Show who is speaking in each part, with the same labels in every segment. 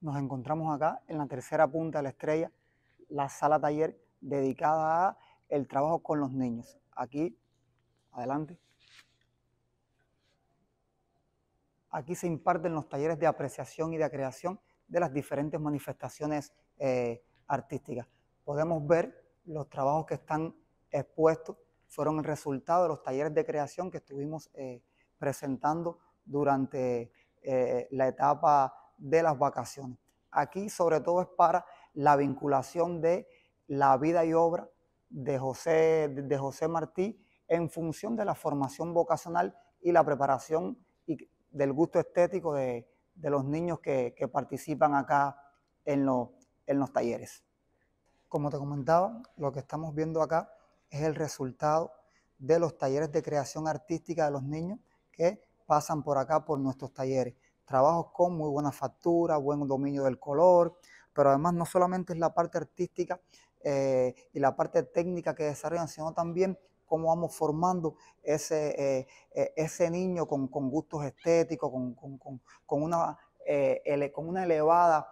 Speaker 1: nos encontramos acá en la tercera punta de la estrella, la sala taller dedicada a el trabajo con los niños. Aquí, adelante. Aquí se imparten los talleres de apreciación y de creación de las diferentes manifestaciones eh, artísticas. Podemos ver los trabajos que están expuestos, fueron el resultado de los talleres de creación que estuvimos eh, presentando durante eh, la etapa de las vacaciones. Aquí sobre todo es para la vinculación de la vida y obra de José, de José Martí en función de la formación vocacional y la preparación y del gusto estético de, los niños que, participan acá en, en los talleres. Como te comentaba, lo que estamos viendo acá es el resultado de los talleres de creación artística de los niños que pasan por acá por nuestros talleres trabajos con muy buena factura, buen dominio del color, pero además no solamente es la parte artística eh, y la parte técnica que desarrollan, sino también cómo vamos formando ese, eh, e, ese niño con, gustos estéticos, con, con, con eh, una, elevada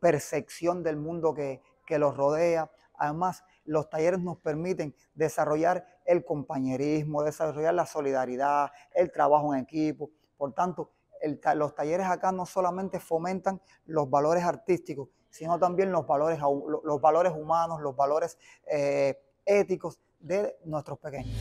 Speaker 1: percepción del mundo que, que los rodea. Además, los talleres nos permiten desarrollar el compañerismo, desarrollar la solidaridad, el trabajo en equipo. Por tanto, los talleres acá no solamente fomentan los valores artísticos, sino también los valores, los valores humanos, los valores eh, éticos de nuestros pequeños.